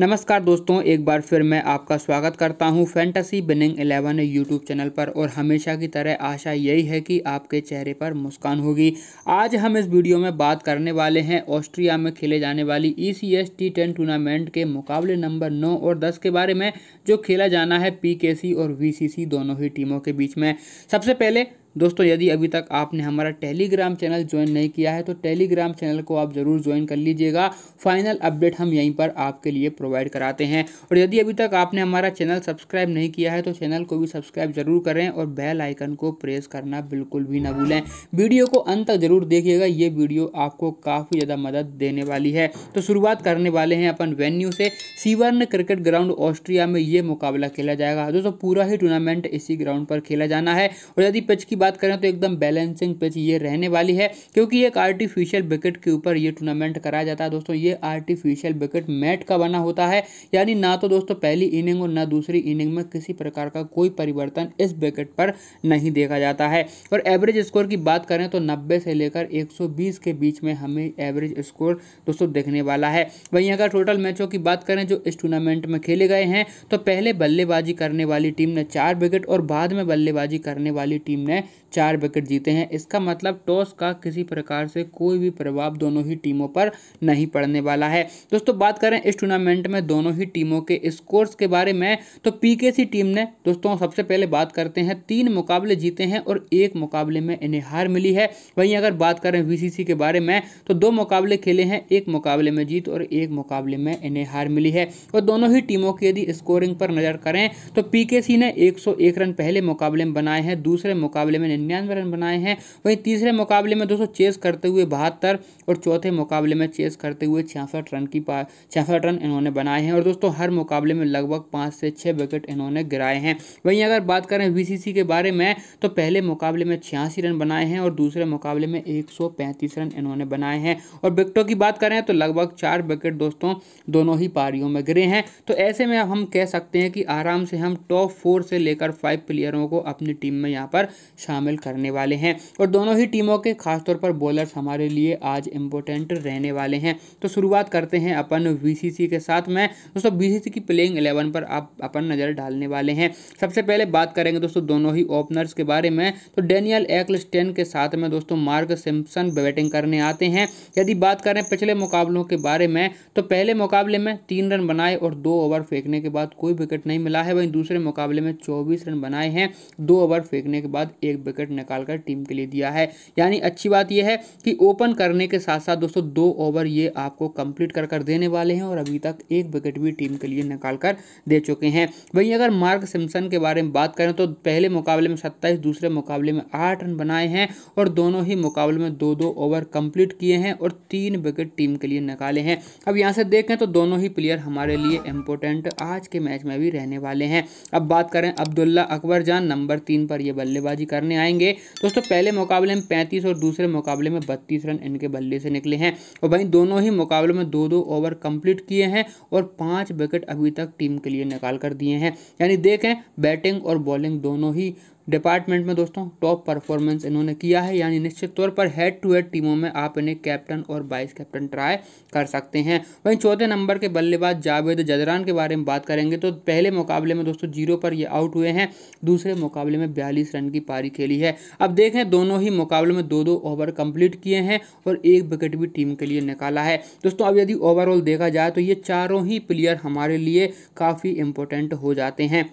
नमस्कार दोस्तों एक बार फिर मैं आपका स्वागत करता हूं fantasy winning eleven YouTube channel पर और हमेशा की तरह आशा यही है कि आपके चेहरे पर मुस्कान होगी आज हम इस वीडियो में बात करने वाले हैं ऑस्ट्रिया में खेले जाने वाली E C S T ten tournament के मुकाबले नंबर नौ और दस के बारे में जो खेला जाना है पी के सी और वी सी सी दोनों ही टीमों के बीच में सबसे पहले दोस्तों यदि अभी तक आपने हमारा टेलीग्राम चैनल ज्वाइन नहीं किया है तो टेलीग्राम चैनल को आप ज़रूर ज्वाइन कर लीजिएगा फाइनल अपडेट हम यहीं पर आपके लिए प्रोवाइड कराते हैं और यदि अभी तक आपने हमारा चैनल सब्सक्राइब नहीं किया है तो चैनल को भी सब्सक्राइब ज़रूर करें और बेल आइकन को प्रेस करना बिल्कुल भी ना भूलें वीडियो को अंत तक ज़रूर देखिएगा ये वीडियो आपको काफ़ी ज़्यादा मदद देने वाली है तो शुरुआत करने वाले हैं अपन वेन्यू से सीवर्न क्रिकेट ग्राउंड ऑस्ट्रिया में ये मुकाबला खेला जाएगा दोस्तों पूरा ही टूर्नामेंट इसी ग्राउंड पर खेला जाना है और यदि पिच की बात करें तो एकदम बैलेंसिंग पिच ये रहने वाली है क्योंकि एक आर्टिफिशियल विकेट के ऊपर ये टूर्नामेंट कराया जाता है दोस्तों ये आर्टिफिशियल विकेट मैट का बना होता है यानी ना तो दोस्तों पहली इनिंग और ना दूसरी इनिंग में किसी प्रकार का कोई परिवर्तन इस विकेट पर नहीं देखा जाता है और एवरेज स्कोर की बात करें तो नब्बे से लेकर एक के बीच में हमें एवरेज स्कोर दोस्तों देखने वाला है वहीं अगर टोटल मैचों की बात करें जो इस टूर्नामेंट में खेले गए हैं तो पहले बल्लेबाजी करने वाली टीम ने चार विकेट और बाद में बल्लेबाजी करने वाली टीम ने चार विकेट जीते हैं इसका मतलब टॉस का किसी प्रकार से कोई भी प्रभाव दोनों ही टीमों पर नहीं पड़ने वाला है दोस्तों बात करें इस टूर्नामेंट में दोनों ही टीमों के स्कोर्स के बारे में तो पीकेसी टीम ने दोस्तों सबसे पहले बात करते हैं तीन मुकाबले जीते हैं और एक मुकाबले में इन्हें हार मिली है वहीं अगर बात करें वीसीसी के बारे में तो दो मुकाबले खेले हैं एक मुकाबले में जीत और एक मुकाबले में इन्हें हार मिली है और दोनों ही टीमों की यदि स्कोरिंग पर नजर करें तो पीकेसी ने एक रन पहले मुकाबले में बनाए हैं दूसरे मुकाबले में में निन्यानवे रन बनाए हैं वहीं तीसरे मुकाबले में दोस्तों चेस करते हुए बहत्तर और चौथे मुकाबले में चेस करते हुए छियासठ रन की छियासठ रन इन्होंने बनाए हैं और दोस्तों हर मुकाबले में लगभग पाँच से छः विकेट इन्होंने गिराए हैं वहीं अगर बात करें वी के बारे में तो पहले मुकाबले में छियासी रन बनाए हैं और दूसरे मुकाबले में एक रन इन्होंने बनाए हैं और विकटों की बात करें तो लगभग चार विकेट दोस्तों दोनों ही पारियों में गिरे हैं तो ऐसे में हम कह सकते हैं कि आराम से हम टॉप फोर से लेकर फाइव प्लेयरों को अपनी टीम में यहाँ पर शामिल करने वाले हैं और दोनों ही टीमों के खासतौर पर बॉलर्स हमारे लिए आज इम्पोर्टेंट रहने वाले हैं तो शुरुआत करते हैं अपन बीसीसी के साथ में दोस्तों बी की प्लेइंग एलेवन पर आप अपन नज़र डालने वाले हैं सबसे पहले बात करेंगे दोस्तों दोनों ही ओपनर्स के बारे में तो डेनियल एक्लस्टेन के साथ में दोस्तों मार्क सिम्पसन बैटिंग करने आते हैं यदि बात करें पिछले मुकाबलों के बारे में तो पहले मुकाबले में तीन रन बनाए और दो ओवर फेंकने के बाद कोई विकेट नहीं मिला है वहीं दूसरे मुकाबले में चौबीस रन बनाए हैं दो ओवर फेंकने के बाद एक एक विकेट निकालकर टीम के लिए दिया है यानी अच्छी बात यह है कि ओपन करने के साथ साथ दोस्तों दो ओवर ये आपको कंप्लीट कर कर देने वाले हैं और अभी तक एक विकेट भी टीम के लिए निकाल कर दे चुके हैं वहीं अगर मार्क सिम्सन के बारे में बात करें तो पहले मुकाबले में सत्ताईस दूसरे मुकाबले में आठ रन बनाए हैं और दोनों ही मुकाबले में दो दो ओवर कंप्लीट किए हैं और तीन विकेट टीम के लिए निकाले हैं अब यहाँ से देखें तो दोनों ही प्लेयर हमारे लिए इम्पोर्टेंट आज के मैच में भी रहने वाले हैं अब बात करें अब्दुल्ला अकबर जान नंबर तीन पर यह बल्लेबाजी कर करने आएंगे दोस्तों पहले मुकाबले में पैंतीस और दूसरे मुकाबले में बत्तीस रन इनके बल्ले से निकले हैं और वहीं दोनों ही मुकाबलों में दो दो ओवर कंप्लीट किए हैं और पाँच विकेट अभी तक टीम के लिए निकाल कर दिए हैं यानी देखें बैटिंग और बॉलिंग दोनों ही डिपार्टमेंट में दोस्तों टॉप परफॉर्मेंस इन्होंने किया है यानी निश्चित तौर पर हेड टू हेड टीमों में आप इन्हें कैप्टन और वाइस कैप्टन ट्राई कर सकते हैं वहीं चौथे नंबर के बल्लेबाज जावेद जदरान के बारे में बात करेंगे तो पहले मुकाबले में दोस्तों जीरो पर ये आउट हुए हैं दूसरे मुकाबले में बयालीस रन की पारी खेली है अब देखें दोनों ही मुकाबले में दो दो ओवर कंप्लीट किए हैं और एक विकेट भी टीम के लिए निकाला है दोस्तों अब यदि ओवरऑल देखा जाए तो ये चारों ही प्लेयर हमारे लिए काफ़ी इंपॉर्टेंट हो जाते हैं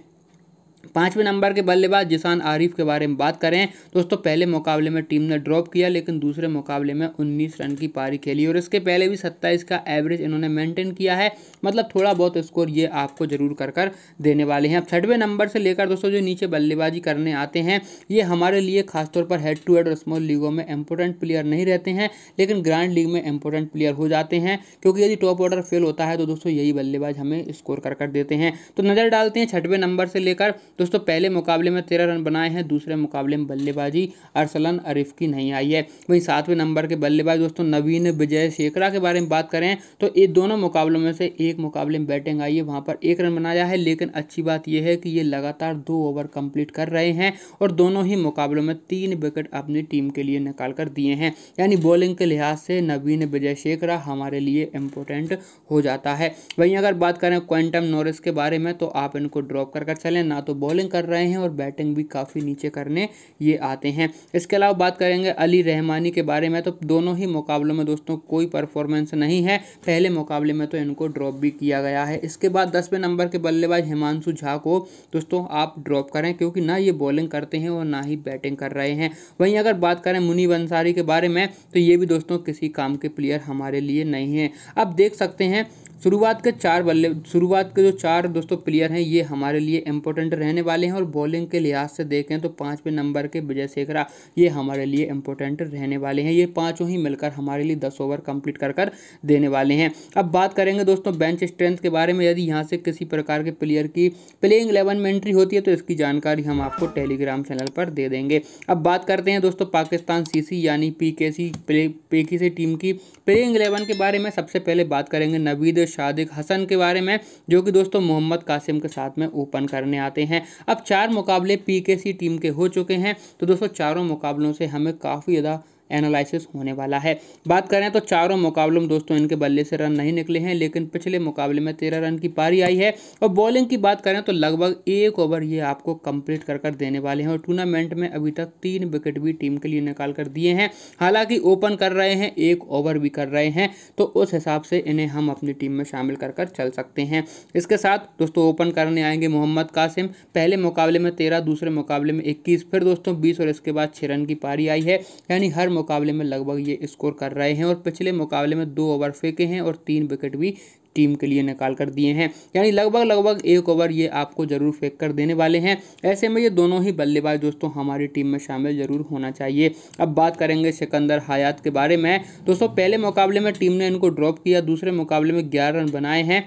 पाँचवें नंबर के बल्लेबाज जिसान आरिफ के बारे में बात करें दोस्तों पहले मुकाबले में टीम ने ड्रॉप किया लेकिन दूसरे मुकाबले में 19 रन की पारी खेली और इसके पहले भी 27 का एवरेज इन्होंने मेंटेन किया है मतलब थोड़ा बहुत स्कोर ये आपको जरूर कर कर देने वाले हैं अब छठवें नंबर से लेकर दोस्तों जो नीचे बल्लेबाजी करने आते हैं ये हमारे लिए खासतौर पर हेड टू हेड और स्मॉल लीगों में इंपॉर्टेंट प्लेयर नहीं रहते हैं लेकिन ग्रांड लीग में इंपॉर्टेंट प्लेयर हो जाते हैं क्योंकि यदि टॉप ऑर्डर फेल होता है तो दोस्तों यही बल्लेबाज हमें स्कोर कर कर देते हैं तो नज़र डालते हैं छठवें नंबर से लेकर दोस्तों पहले मुकाबले में तेरह रन बनाए हैं दूसरे मुकाबले में बल्लेबाजी अरसलन अरिफ की नहीं आई है वहीं सातवें नंबर के बल्लेबाज दोस्तों नवीन विजय शेखरा के बारे में बात करें तो ये दोनों मुकाबलों में से एक मुकाबले में बैटिंग आई है वहाँ पर एक रन बनाया है लेकिन अच्छी बात यह है कि ये लगातार दो ओवर कंप्लीट कर रहे हैं और दोनों ही मुकाबलों में तीन विकेट अपनी टीम के लिए निकाल कर दिए हैं यानी बॉलिंग के लिहाज से नवीन विजय शेखरा हमारे लिए इम्पोर्टेंट हो जाता है वहीं अगर बात करें क्वेंटम नॉरिस के बारे में तो आप इनको ड्रॉप कर कर चलें ना तो बॉल बॉलिंग कर रहे हैं और बैटिंग भी काफ़ी नीचे करने ये आते हैं इसके अलावा बात करेंगे अली रहमानी के बारे में तो दोनों ही मुकाबलों में दोस्तों कोई परफॉर्मेंस नहीं है पहले मुकाबले में तो इनको ड्रॉप भी किया गया है इसके बाद दसवें नंबर के बल्लेबाज हिमांशु झा को दोस्तों आप ड्रॉप करें क्योंकि ना ये बॉलिंग करते हैं और ना ही बैटिंग कर रहे हैं वहीं अगर बात करें मुनी अंसारी के बारे में तो ये भी दोस्तों किसी काम के प्लेयर हमारे लिए नहीं है अब देख सकते हैं शुरुआत के चार बल्ले शुरुआत के जो चार दोस्तों प्लेयर हैं ये हमारे लिए इंपॉर्टेंट रहने वाले हैं और बॉलिंग के लिहाज से देखें तो पाँचवें नंबर के विजय शेखरा ये हमारे लिए इंपॉर्टेंट रहने वाले हैं ये पाँचों ही मिलकर हमारे लिए दस ओवर कंप्लीट कर कर देने वाले हैं अब बात करेंगे दोस्तों बेंच स्ट्रेंथ के बारे में यदि यहाँ से किसी प्रकार के प्लेयर की प्लेइंग इलेवन में एंट्री होती है तो इसकी जानकारी हम आपको टेलीग्राम चैनल पर दे देंगे अब बात करते हैं दोस्तों पाकिस्तान सीसी यानी पीकेसी प्ले पेकी टीम की प्लेइंग इलेवन के बारे में सबसे पहले बात करेंगे नवीद शादिक हसन के बारे में जो कि दोस्तों मोहम्मद कासिम के साथ में ओपन करने आते हैं अब चार मुकाबले पीकेसी टीम के हो चुके हैं तो दोस्तों चारों मुकाबलों से हमें काफ़ी ज़्यादा एनालिसिस होने वाला है बात करें तो चारों मुकाबलों में दोस्तों इनके बल्ले से रन नहीं निकले हैं लेकिन पिछले मुकाबले में तेरह रन की पारी आई है और बॉलिंग की बात करें तो लगभग एक ओवर ये आपको कंप्लीट कर कर देने वाले हैं और टूर्नामेंट में अभी तक तीन विकेट भी टीम के लिए निकाल कर दिए हैं हालांकि ओपन कर रहे हैं एक ओवर भी कर रहे हैं तो उस हिसाब से इन्हें हम अपनी टीम में शामिल कर कर चल सकते हैं इसके साथ दोस्तों ओपन करने आएंगे मोहम्मद कासिम पहले मुकाबले में तेरह दूसरे मुकाबले में इक्कीस फिर दोस्तों बीस और इसके बाद छः रन की पारी आई है यानी हर मुकाबले में लगभग ये स्कोर कर रहे हैं और पिछले मुकाबले में दो ओवर फेंके हैं और तीन विकेट भी टीम के लिए निकाल कर दिए हैं यानी लगभग लगभग एक ओवर ये आपको जरूर फेंक कर देने वाले हैं ऐसे में ये दोनों ही बल्लेबाज दोस्तों हमारी टीम में शामिल जरूर होना चाहिए अब बात करेंगे सिकंदर हयात के बारे में दोस्तों पहले मुकाबले में टीम ने इनको ड्रॉप किया दूसरे मुकाबले में ग्यारह रन बनाए हैं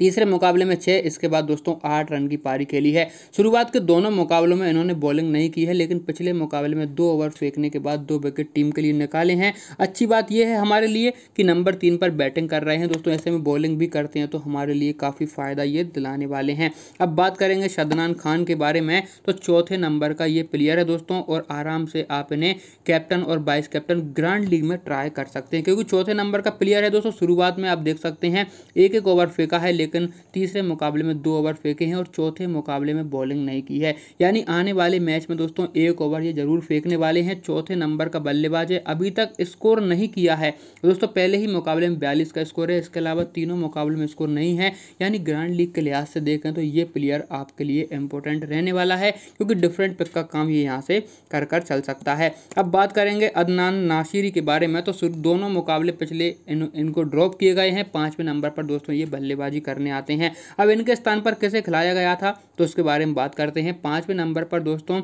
तीसरे मुकाबले में छः इसके बाद दोस्तों आठ रन की पारी खेली है शुरुआत के दोनों मुकाबलों में इन्होंने बॉलिंग नहीं की है लेकिन पिछले मुकाबले में दो ओवर फेंकने के बाद दो विकेट टीम के लिए निकाले हैं अच्छी बात यह है हमारे लिए कि नंबर तीन पर बैटिंग कर रहे हैं दोस्तों ऐसे में बॉलिंग भी करते हैं तो हमारे लिए काफ़ी फ़ायदा ये दिलाने वाले हैं अब बात करेंगे शदनान खान के बारे में तो चौथे नंबर का ये प्लेयर है दोस्तों और आराम से आप इन्हें कैप्टन और वाइस कैप्टन ग्रांड लीग में ट्राई कर सकते हैं क्योंकि चौथे नंबर का प्लेयर है दोस्तों शुरुआत में आप देख सकते हैं एक एक ओवर फेंका है लेकिन लेकिन तीसरे मुकाबले में दो ओवर फेंके हैं और चौथे मुकाबले में बॉलिंग नहीं की है यानी आने वाले मैच में दोस्तों एक ओवर ये जरूर फेंकने वाले हैं चौथे नंबर का बल्लेबाज है अभी तक स्कोर नहीं किया है दोस्तों पहले ही मुकाबले में बयालीस का स्कोर है इसके अलावा तीनों मुकाबले में स्कोर नहीं है यानी ग्रांड लीग के लिहाज से देखें तो ये प्लेयर आपके लिए इंपॉर्टेंट रहने वाला है क्योंकि डिफरेंट पिक का काम ये यहाँ से कर कर चल सकता है अब बात करेंगे अदनान नासिरी के बारे में तो दोनों मुकाबले पिछले इन, इनको ड्रॉप किए गए हैं पांचवें नंबर पर दोस्तों ये बल्लेबाजी कर करने आते हैं अब इनके स्थान पर किसे खिलाया गया था तो उसके बारे में बात करते हैं पाँचवें नंबर पर दोस्तों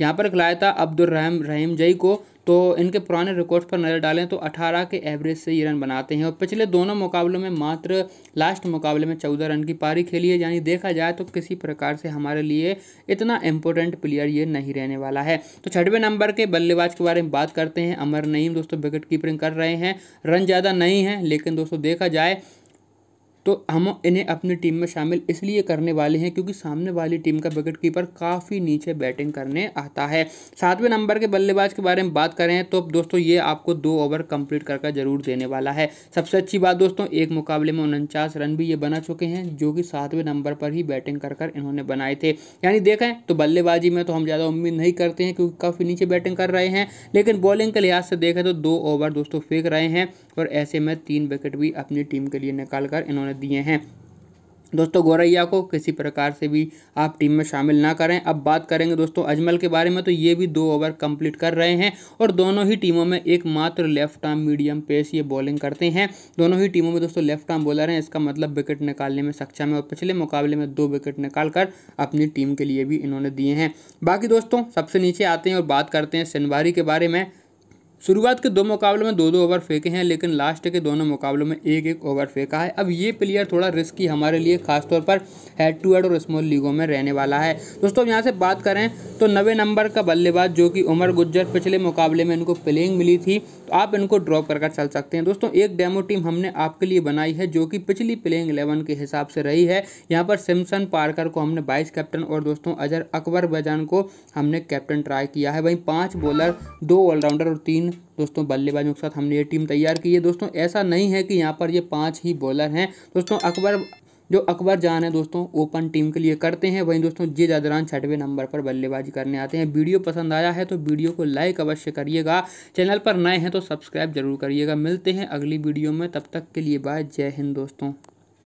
यहाँ पर खिलाया था अब्दुल रहम रहीम जई को तो इनके पुराने रिकॉर्ड्स पर नज़र डालें तो 18 के एवरेज से ये रन बनाते हैं और पिछले दोनों मुकाबलों में मात्र लास्ट मुकाबले में 14 रन की पारी खेली है यानी देखा जाए तो किसी प्रकार से हमारे लिए इतना इंपॉर्टेंट प्लेयर ये नहीं रहने वाला है तो छठवें नंबर के बल्लेबाज के बारे में बात करते हैं अमर नईम दोस्तों विकेट कीपिंग कर रहे हैं रन ज़्यादा नहीं है लेकिन दोस्तों देखा जाए तो हम इन्हें अपनी टीम में शामिल इसलिए करने वाले हैं क्योंकि सामने वाली टीम का विकेट कीपर काफ़ी नीचे बैटिंग करने आता है सातवें नंबर के बल्लेबाज के बारे में बात करें तो दोस्तों ये आपको दो ओवर कंप्लीट करके जरूर देने वाला है सबसे अच्छी बात दोस्तों एक मुकाबले में उनचास रन भी ये बना चुके हैं जो कि सातवें नंबर पर ही बैटिंग कर कर इन्होंने बनाए थे यानी देखें तो बल्लेबाजी में तो हम ज़्यादा उम्मीद नहीं करते हैं क्योंकि काफ़ी नीचे बैटिंग कर रहे हैं लेकिन बॉलिंग के लिहाज से देखें तो दो ओवर दोस्तों फेंक रहे हैं और ऐसे में तीन विकेट भी अपनी टीम के लिए निकाल कर इन्होंने संभावना दिए हैं दोस्तों गौरैया को किसी प्रकार से भी आप टीम में शामिल ना करें अब बात करेंगे दोस्तों अजमल के बारे में तो ये भी दो ओवर कंप्लीट कर रहे हैं और दोनों ही टीमों में एकमात्र लेफ्ट आर्म मीडियम पेस ये बॉलिंग करते हैं दोनों ही टीमों में दोस्तों लेफ्ट आर्म बॉलर हैं इसका मतलब विकेट निकालने में सक्षम है और पिछले मुकाबले में दो विकेट निकाल कर अपनी टीम के लिए भी इन्होंने दिए हैं बाकी दोस्तों सबसे नीचे आते हैं और बात करते हैं सिनवारी के बारे में शुरुआत के दो मुकाबलों में दो दो ओवर फेंके हैं लेकिन लास्ट के दोनों मुकाबलों में एक एक ओवर फेंका है अब ये प्लेयर थोड़ा रिस्की हमारे लिए खासतौर पर हेड टू हेड और स्मॉल लीगों में रहने वाला है दोस्तों अब यहाँ से बात करें तो नवे नंबर का बल्लेबाज जो कि उमर गुज्जर पिछले मुकाबले में इनको प्लेइंग मिली थी तो आप इनको ड्रॉप करके चल सकते हैं दोस्तों एक डेमो टीम हमने आपके लिए बनाई है जो कि पिछली प्लेइंग इलेवन के हिसाब से रही है यहाँ पर सिमसन पार्कर को हमने वाइस कैप्टन और दोस्तों अजर अकबर बजान को हमने कैप्टन ट्राई किया है वहीं पाँच बॉलर दो ऑलराउंडर और तीन दोस्तों बल्लेबाजों के साथ हमने ये टीम तैयार की है दोस्तों ऐसा नहीं है कि यहाँ पर ये पाँच ही बॉलर हैं दोस्तों अकबर जो अकबर जान है दोस्तों ओपन टीम के लिए करते हैं वहीं दोस्तों जे जादरान छठवें नंबर पर बल्लेबाजी करने आते हैं वीडियो पसंद आया है तो वीडियो को लाइक अवश्य करिएगा चैनल पर नए हैं तो सब्सक्राइब जरूर करिएगा मिलते हैं अगली वीडियो में तब तक के लिए बाय जय हिंद दोस्तों